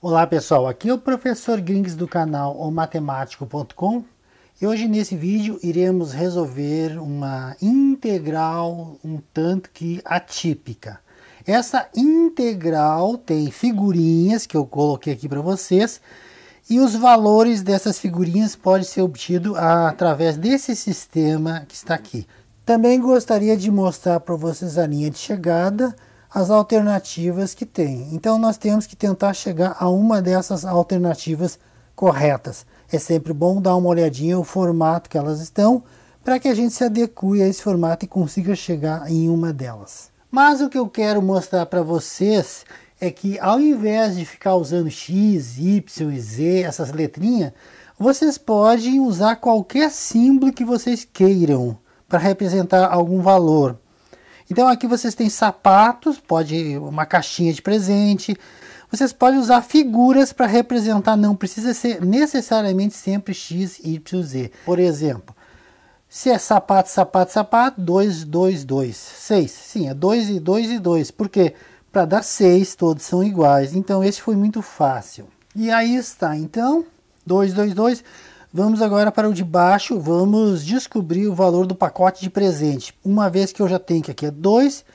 Olá pessoal, aqui é o professor Grings do canal omatemático.com e hoje nesse vídeo iremos resolver uma integral um tanto que atípica. Essa integral tem figurinhas que eu coloquei aqui para vocês e os valores dessas figurinhas podem ser obtidos através desse sistema que está aqui. Também gostaria de mostrar para vocês a linha de chegada as alternativas que tem. Então nós temos que tentar chegar a uma dessas alternativas corretas. É sempre bom dar uma olhadinha no formato que elas estão para que a gente se adeque a esse formato e consiga chegar em uma delas. Mas o que eu quero mostrar para vocês é que ao invés de ficar usando x, y e z, essas letrinhas, vocês podem usar qualquer símbolo que vocês queiram para representar algum valor. Então aqui vocês têm sapatos, pode uma caixinha de presente. Vocês podem usar figuras para representar, não precisa ser necessariamente sempre x, y, z. Por exemplo, se é sapato, sapato, sapato, 2, 2, 2, 6. Sim, é 2 e 2 e 2. Por quê? Para dar 6, todos são iguais. Então, esse foi muito fácil. E aí está, então, 2, 2, 2. Vamos agora para o de baixo, vamos descobrir o valor do pacote de presente. Uma vez que eu já tenho que aqui é 2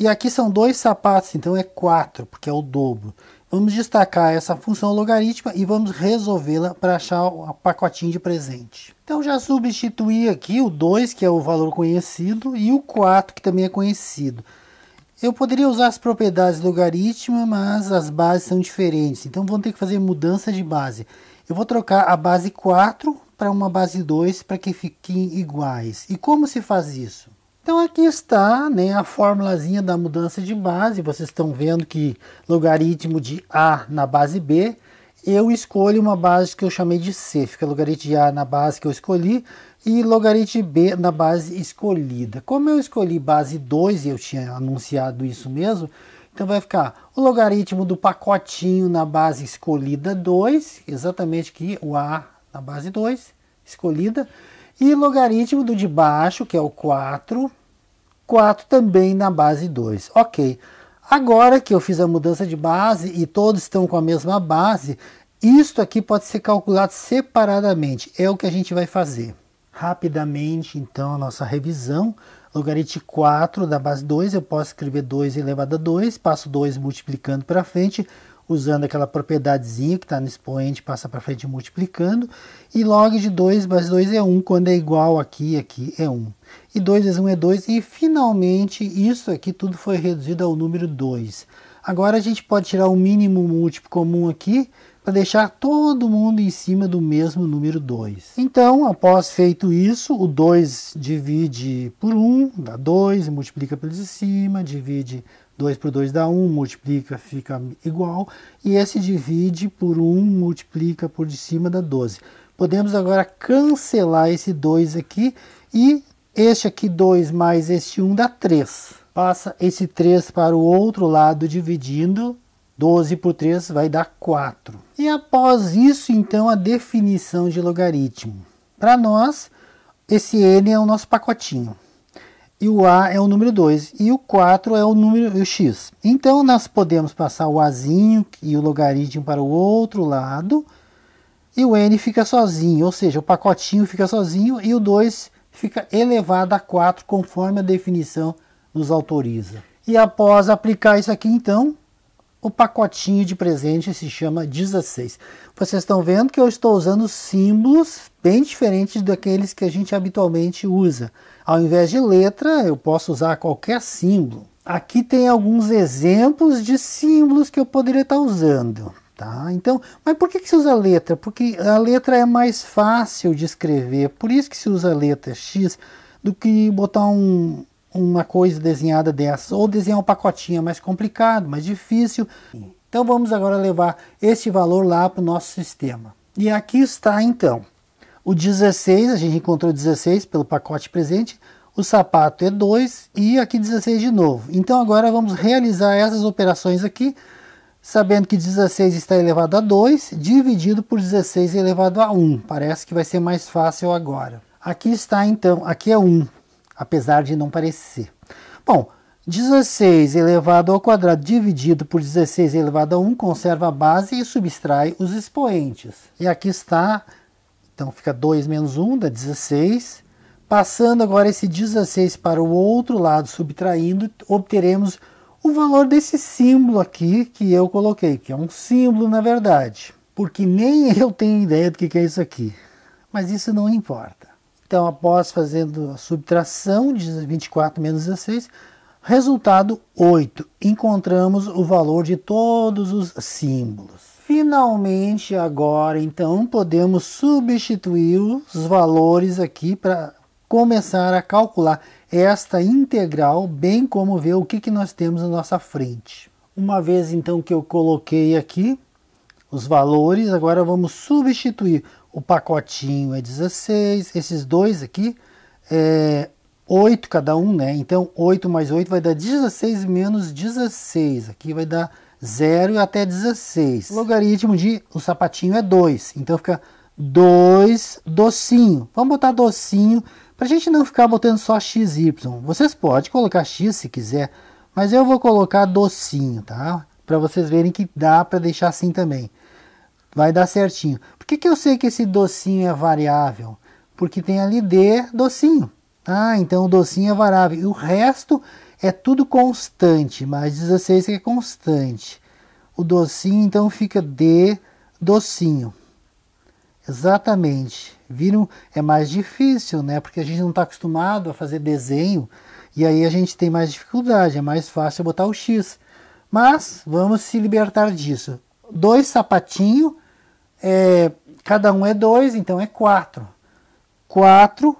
e aqui são dois sapatos, então é 4, porque é o dobro. Vamos destacar essa função logarítmica e vamos resolvê-la para achar o pacotinho de presente. Então já substituí aqui o 2, que é o valor conhecido, e o 4, que também é conhecido. Eu poderia usar as propriedades logarítmica, mas as bases são diferentes, então vão ter que fazer mudança de base. Eu vou trocar a base 4 para uma base 2 para que fiquem iguais. E como se faz isso? Então aqui está né, a formulazinha da mudança de base. Vocês estão vendo que logaritmo de A na base B, eu escolho uma base que eu chamei de C. Fica logaritmo de A na base que eu escolhi e logaritmo de B na base escolhida. Como eu escolhi base 2 e eu tinha anunciado isso mesmo, então vai ficar o logaritmo do pacotinho na base escolhida 2, exatamente aqui o A na base 2, escolhida, e logaritmo do de baixo, que é o 4, 4 também na base 2. Ok. Agora que eu fiz a mudança de base e todos estão com a mesma base, isto aqui pode ser calculado separadamente. É o que a gente vai fazer. Rapidamente, então, a nossa revisão. Logaritmo 4 da base 2, eu posso escrever 2 elevado a 2, passo 2 multiplicando para frente, usando aquela propriedadezinha que está no expoente, passa para frente multiplicando, e log de 2 base 2 é 1, quando é igual aqui, aqui é 1. E 2 vezes 1 é 2, e finalmente isso aqui tudo foi reduzido ao número 2. Agora a gente pode tirar o mínimo múltiplo comum aqui para deixar todo mundo em cima do mesmo número 2. Então, após feito isso, o 2 divide por 1, um, dá 2, multiplica pelo de cima, divide 2 por 2 dá 1, um, multiplica, fica igual, e esse divide por 1, um, multiplica por de cima, dá 12. Podemos agora cancelar esse 2 aqui, e este aqui 2 mais este 1 dá 3. Passa esse 3 para o outro lado, dividindo. 12 por 3 vai dar 4. E após isso, então, a definição de logaritmo. Para nós, esse n é o nosso pacotinho. E o a é o número 2. E o 4 é o número o x. Então, nós podemos passar o azinho e o logaritmo para o outro lado. E o n fica sozinho, ou seja, o pacotinho fica sozinho e o 2 fica elevado a 4, conforme a definição nos autoriza. E após aplicar isso aqui, então, o pacotinho de presente se chama 16. Vocês estão vendo que eu estou usando símbolos bem diferentes daqueles que a gente habitualmente usa. Ao invés de letra, eu posso usar qualquer símbolo. Aqui tem alguns exemplos de símbolos que eu poderia estar usando. Tá? Então, mas por que, que se usa letra? Porque a letra é mais fácil de escrever, por isso que se usa letra X do que botar um, uma coisa desenhada dessa ou desenhar um pacotinho é mais complicado, mais difícil. Então vamos agora levar este valor lá para o nosso sistema. E aqui está então o 16, a gente encontrou 16 pelo pacote presente, o sapato é 2 e aqui 16 de novo. Então agora vamos realizar essas operações aqui, sabendo que 16 está elevado a 2, dividido por 16 elevado a 1. Parece que vai ser mais fácil agora. Aqui está então, aqui é 1, apesar de não parecer. Bom, 16 elevado ao quadrado dividido por 16 elevado a 1 conserva a base e subtrai os expoentes. E aqui está, então fica 2 menos 1, dá 16. Passando agora esse 16 para o outro lado, subtraindo, obteremos o valor desse símbolo aqui que eu coloquei, que é um símbolo na verdade, porque nem eu tenho ideia do que é isso aqui. Mas isso não importa. Então, após fazendo a subtração de 24 menos 16, resultado 8. Encontramos o valor de todos os símbolos. Finalmente, agora, então, podemos substituir os valores aqui para começar a calcular esta integral, bem como ver o que, que nós temos na nossa frente. Uma vez, então, que eu coloquei aqui os valores, agora vamos substituir o pacotinho é 16, esses dois aqui é 8 cada um, né? Então 8 mais 8 vai dar 16 menos 16, aqui vai dar 0 até 16. Logaritmo de o sapatinho é 2, então fica 2 docinho. Vamos botar docinho para a gente não ficar botando só x, y. Vocês podem colocar x se quiser, mas eu vou colocar docinho, tá? Para vocês verem que dá para deixar assim também vai dar certinho. Por que, que eu sei que esse docinho é variável? Porque tem ali D docinho. Ah, então o docinho é variável. E o resto é tudo constante, mais 16 é constante. O docinho então fica D docinho. Exatamente. Viram? É mais difícil, né? Porque a gente não está acostumado a fazer desenho e aí a gente tem mais dificuldade. É mais fácil botar o X. Mas vamos se libertar disso. Dois sapatinhos é, cada um é 2, então é 4. 4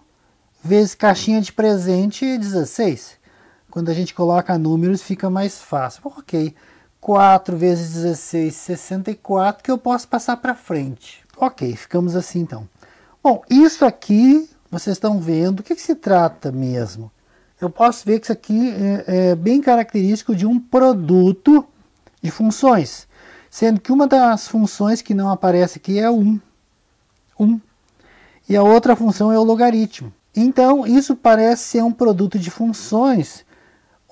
vezes caixinha de presente é 16. Quando a gente coloca números fica mais fácil. Ok, 4 vezes 16, 64, que eu posso passar para frente. Ok, ficamos assim então. Bom, isso aqui vocês estão vendo, o que, que se trata mesmo? Eu posso ver que isso aqui é, é bem característico de um produto de funções sendo que uma das funções que não aparece aqui é 1. 1. E a outra função é o logaritmo. Então, isso parece ser um produto de funções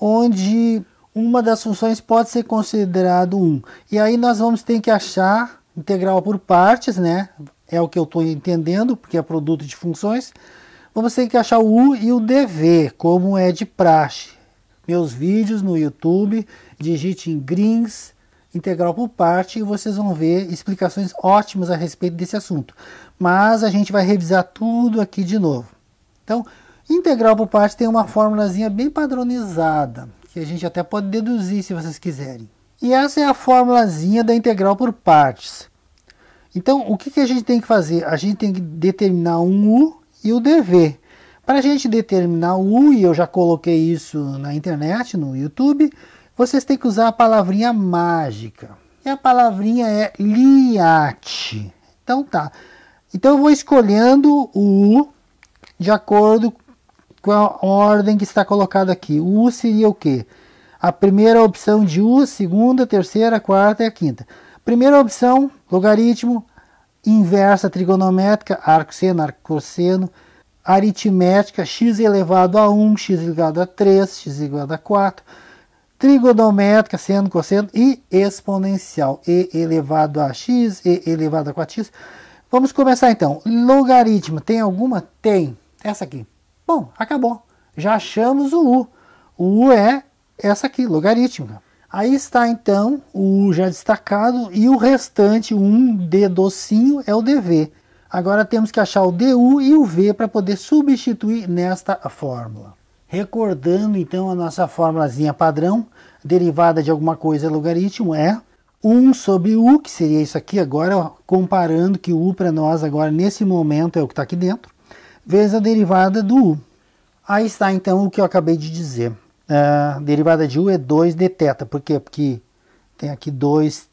onde uma das funções pode ser considerado 1. E aí nós vamos ter que achar integral por partes, né? É o que eu estou entendendo, porque é produto de funções. Vamos ter que achar o U e o DV, como é de praxe. Meus vídeos no YouTube, digite em Greens, integral por parte e vocês vão ver explicações ótimas a respeito desse assunto. Mas a gente vai revisar tudo aqui de novo. Então, integral por parte tem uma formulazinha bem padronizada, que a gente até pode deduzir se vocês quiserem. E essa é a formulazinha da integral por partes. Então, o que, que a gente tem que fazer? A gente tem que determinar um U e o DV. Para a gente determinar o U, e eu já coloquei isso na internet, no YouTube, vocês têm que usar a palavrinha mágica. E a palavrinha é liate. Então tá. Então eu vou escolhendo o U de acordo com a ordem que está colocada aqui. O U seria o quê? A primeira opção de U, segunda, terceira, quarta e a quinta. Primeira opção, logaritmo, inversa trigonométrica, arco seno, arco cosseno, aritmética, x elevado a 1, x elevado a 3, x elevado a 4 trigonométrica, seno, cosseno e exponencial, e elevado a x, e elevado a 4x. Vamos começar então. Logaritmo, tem alguma? Tem. Essa aqui. Bom, acabou. Já achamos o u. O u é essa aqui, logarítmica. Aí está então o u já destacado e o restante, um d docinho, é o dv. Agora temos que achar o du e o v para poder substituir nesta fórmula. Recordando então a nossa formulazinha padrão, derivada de alguma coisa logaritmo é 1 sobre u, que seria isso aqui agora, comparando que o u para nós agora nesse momento é o que está aqui dentro, vezes a derivada do u. Aí está então o que eu acabei de dizer. A é, derivada de u é 2 d teta Por quê? Porque tem aqui 2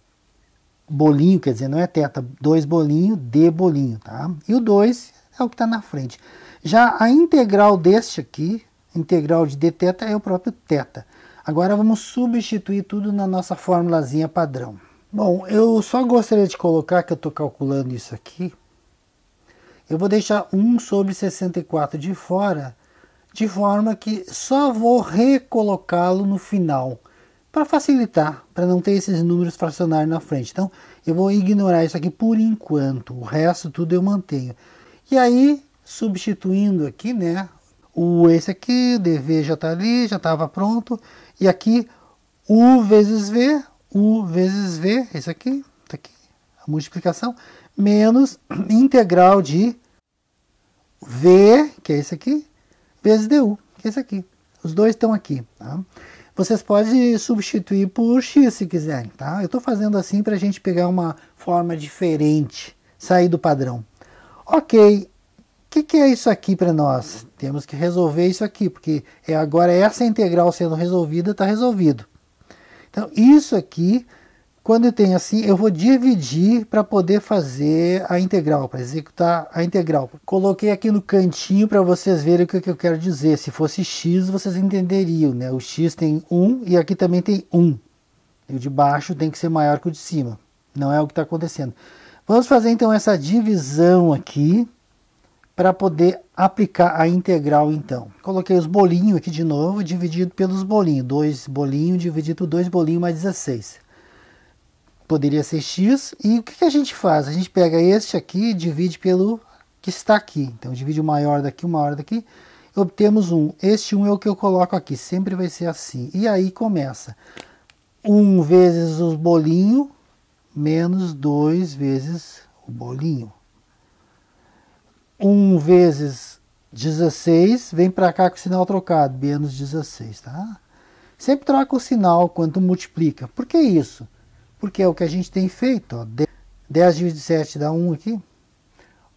bolinho, quer dizer, não é θ, 2 bolinho, d bolinho, tá? E o 2 é o que está na frente. Já a integral deste aqui, integral de dθ é o próprio θ. Agora vamos substituir tudo na nossa formulazinha padrão. Bom, eu só gostaria de colocar que eu estou calculando isso aqui. Eu vou deixar 1 sobre 64 de fora, de forma que só vou recolocá-lo no final, para facilitar, para não ter esses números fracionários na frente. Então, eu vou ignorar isso aqui por enquanto, o resto tudo eu mantenho. E aí, substituindo aqui, né, o esse aqui, DV já está ali, já estava pronto. E aqui, U vezes V, U vezes V, esse aqui, tá aqui, a multiplicação, menos integral de V, que é esse aqui, vezes DU, que é esse aqui. Os dois estão aqui, tá? Vocês podem substituir por x se quiserem, tá? Eu estou fazendo assim para a gente pegar uma forma diferente, sair do padrão. Ok, que, que é isso aqui para nós? Temos que resolver isso aqui, porque é agora essa integral sendo resolvida, está resolvido. Então, isso aqui, quando eu tenho assim, eu vou dividir para poder fazer a integral, para executar a integral. Coloquei aqui no cantinho para vocês verem o que, que eu quero dizer. Se fosse x, vocês entenderiam, né? O x tem 1 e aqui também tem 1. E o de baixo tem que ser maior que o de cima. Não é o que está acontecendo. Vamos fazer então essa divisão aqui para poder aplicar a integral então. Coloquei os bolinhos aqui de novo, dividido pelos bolinhos. 2 bolinhos dividido por 2 bolinhos mais 16. Poderia ser x. E o que, que a gente faz? A gente pega este aqui e divide pelo que está aqui. Então, divide o maior daqui, o maior daqui. Obtemos um. Este um é o que eu coloco aqui. Sempre vai ser assim. E aí começa. 1 um vezes os bolinhos, menos 2 vezes o bolinho. 1 vezes 16, vem para cá com o sinal trocado, menos 16, tá? Sempre troca o sinal quando multiplica. Por que isso? Porque é o que a gente tem feito. Ó. 10 dividido 7 dá 1 aqui.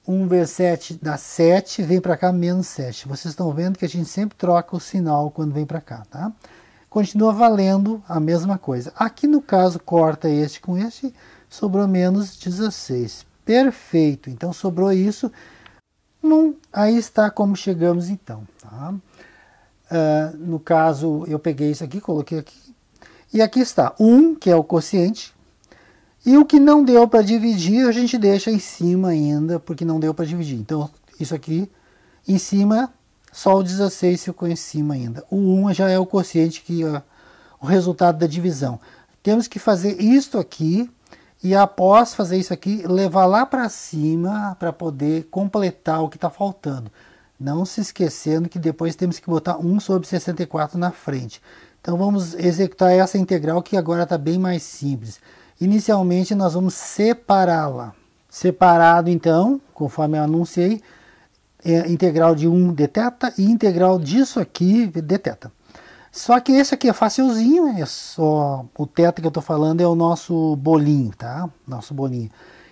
1 vezes 7 dá 7, vem para cá menos 7. Vocês estão vendo que a gente sempre troca o sinal quando vem para cá, tá? Continua valendo a mesma coisa. Aqui no caso, corta este com este, sobrou menos 16. Perfeito, então sobrou isso aí está como chegamos então. Tá? Uh, no caso, eu peguei isso aqui, coloquei aqui. E aqui está 1, um, que é o quociente. E o que não deu para dividir, a gente deixa em cima ainda, porque não deu para dividir. Então, isso aqui em cima, só o 16 ficou em cima ainda. O 1 um já é o quociente, que é o resultado da divisão. Temos que fazer isto aqui e após fazer isso aqui, levar lá para cima para poder completar o que está faltando. Não se esquecendo que depois temos que botar 1 sobre 64 na frente. Então vamos executar essa integral que agora está bem mais simples. Inicialmente nós vamos separá-la. Separado então, conforme eu anunciei, é integral de 1 deteta e integral disso aqui deteta. Só que esse aqui é facilzinho, é só o teto que eu estou falando é o nosso bolinho, tá? Nosso bolinho.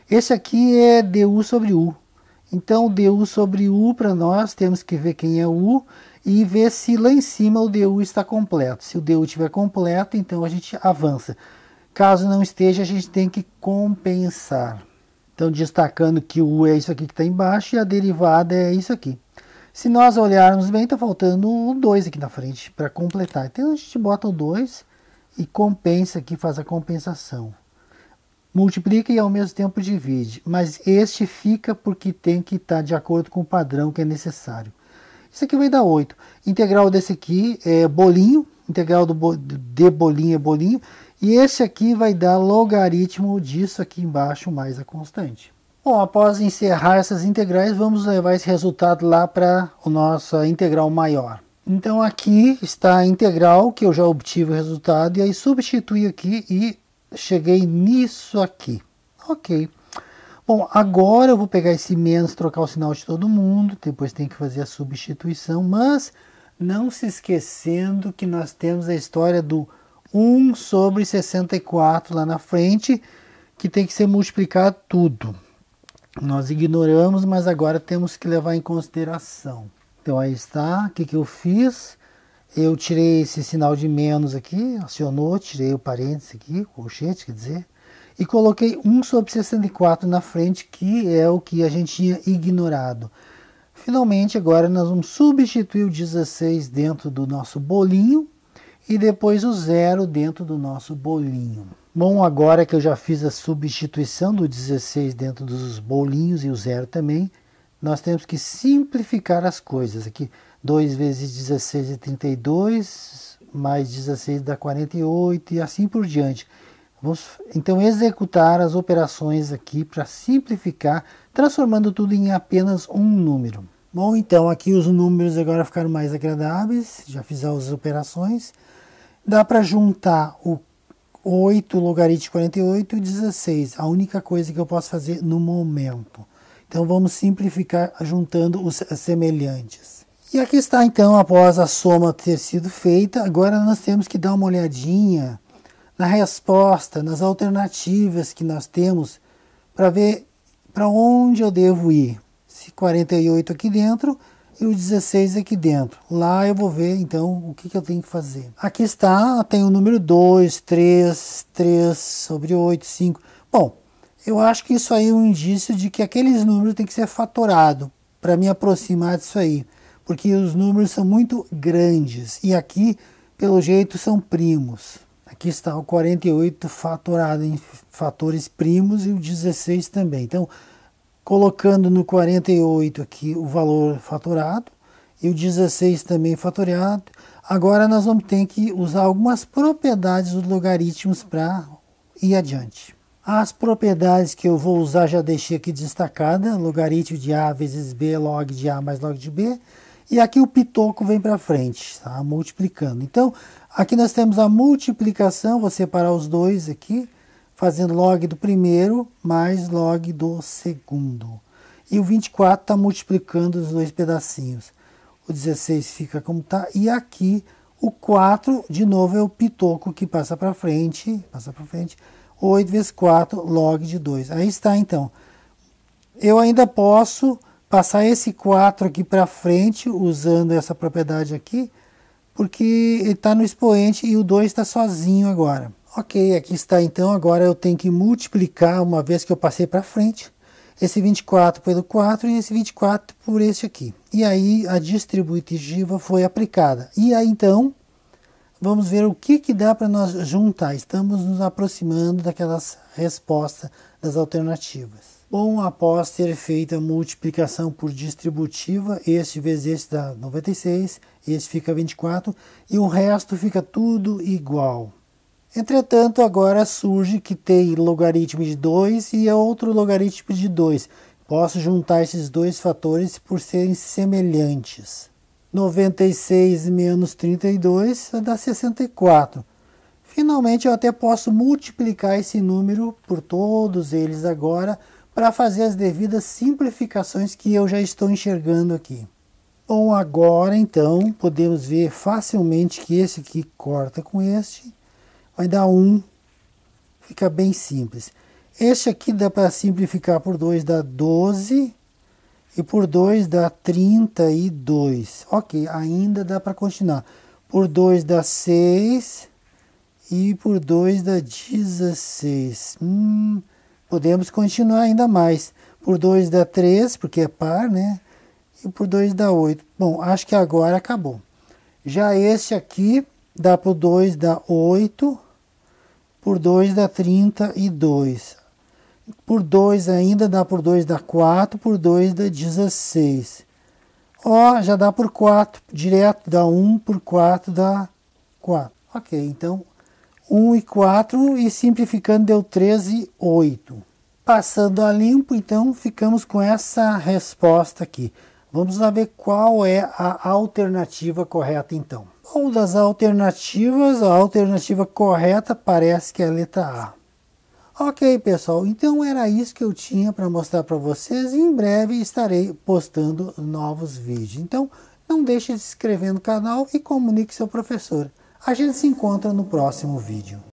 Esse aqui é DU sobre U. Então, DU sobre U para nós, temos que ver quem é U e ver se lá em cima o DU está completo. Se o DU estiver completo, então a gente avança. Caso não esteja, a gente tem que compensar. Então, destacando que o U é isso aqui que está embaixo e a derivada é isso aqui. Se nós olharmos bem, está faltando um 2 aqui na frente para completar. Então a gente bota o 2 e compensa aqui, faz a compensação. Multiplica e ao mesmo tempo divide, mas este fica porque tem que estar tá de acordo com o padrão que é necessário. Isso aqui vai dar 8. Integral desse aqui é bolinho, integral do bo, de bolinho é bolinho, e esse aqui vai dar logaritmo disso aqui embaixo mais a constante. Bom, após encerrar essas integrais, vamos levar esse resultado lá para a nossa integral maior. Então aqui está a integral que eu já obtive o resultado e aí substitui aqui e cheguei nisso aqui. Ok. Bom, agora eu vou pegar esse menos, trocar o sinal de todo mundo, depois tem que fazer a substituição, mas não se esquecendo que nós temos a história do 1 sobre 64 lá na frente, que tem que ser multiplicado tudo nós ignoramos, mas agora temos que levar em consideração. Então aí está, o que, que eu fiz? Eu tirei esse sinal de menos aqui, acionou, tirei o parênteses aqui, colchete, quer dizer, e coloquei 1 sobre 64 na frente, que é o que a gente tinha ignorado. Finalmente, agora nós vamos substituir o 16 dentro do nosso bolinho, e depois o zero dentro do nosso bolinho. Bom, agora que eu já fiz a substituição do 16 dentro dos bolinhos e o zero também, nós temos que simplificar as coisas. Aqui, 2 vezes 16 é 32, mais 16 dá 48 e assim por diante. Vamos então executar as operações aqui para simplificar, transformando tudo em apenas um número. Bom, então aqui os números agora ficaram mais agradáveis, já fiz as operações. Dá para juntar o 8 logaritmo de 48 e 16. A única coisa que eu posso fazer no momento. Então vamos simplificar juntando os semelhantes. E aqui está então, após a soma ter sido feita, agora nós temos que dar uma olhadinha na resposta, nas alternativas que nós temos para ver para onde eu devo ir. Se 48 aqui dentro, e o 16 aqui dentro. Lá eu vou ver então o que, que eu tenho que fazer. Aqui está, tem o número 2, 3, 3 sobre 8, 5. Bom, eu acho que isso aí é um indício de que aqueles números têm que ser fatorados para me aproximar disso aí, porque os números são muito grandes e aqui, pelo jeito, são primos. Aqui está o 48 fatorado em fatores primos e o 16 também. Então, colocando no 48 aqui o valor fatorado e o 16 também fatoriado. Agora nós vamos ter que usar algumas propriedades dos logaritmos para ir adiante. As propriedades que eu vou usar já deixei aqui destacada, logaritmo de A vezes B, log de A mais log de B. E aqui o pitoco vem para frente, tá? multiplicando. Então, aqui nós temos a multiplicação, vou separar os dois aqui fazendo log do primeiro mais log do segundo. E o 24 está multiplicando os dois pedacinhos. O 16 fica como está. E aqui o 4, de novo, é o pitoco que passa para frente. Passa para frente. 8 vezes 4, log de 2. Aí está, então. Eu ainda posso passar esse 4 aqui para frente, usando essa propriedade aqui, porque ele está no expoente e o 2 está sozinho agora. Ok, aqui está então, agora eu tenho que multiplicar uma vez que eu passei para frente, esse 24 pelo 4 e esse 24 por esse aqui. E aí a distributiva foi aplicada. E aí então, vamos ver o que, que dá para nós juntar. Estamos nos aproximando daquelas respostas das alternativas. Bom, após ter feito a multiplicação por distributiva, este vezes este dá 96, este fica 24 e o resto fica tudo igual. Entretanto, agora surge que tem logaritmo de 2 e é outro logaritmo de 2. Posso juntar esses dois fatores por serem semelhantes. 96 menos 32 dá 64. Finalmente, eu até posso multiplicar esse número por todos eles agora para fazer as devidas simplificações que eu já estou enxergando aqui. Bom, agora então podemos ver facilmente que esse aqui corta com este vai dar 1, fica bem simples. Este aqui dá para simplificar por 2, dá 12, e por 2 dá 32. Ok, ainda dá para continuar. Por 2 dá 6, e por 2 dá 16. Hum, podemos continuar ainda mais. Por 2 dá 3, porque é par, né? E por 2 dá 8. Bom, acho que agora acabou. Já este aqui dá por 2 dá 8, por 2 dá 32, por 2 ainda dá por 2 dá 4, por 2 dá 16. Ó, já dá por 4, direto dá 1, por 4 dá 4. Ok, então 1 e 4 e simplificando deu 13, 8. Passando a limpo, então ficamos com essa resposta aqui. Vamos lá ver qual é a alternativa correta então. Bom, das alternativas, a alternativa correta parece que é a letra A. Ok, pessoal, então era isso que eu tinha para mostrar para vocês. Em breve estarei postando novos vídeos. Então, não deixe de se inscrever no canal e comunique seu professor. A gente se encontra no próximo vídeo.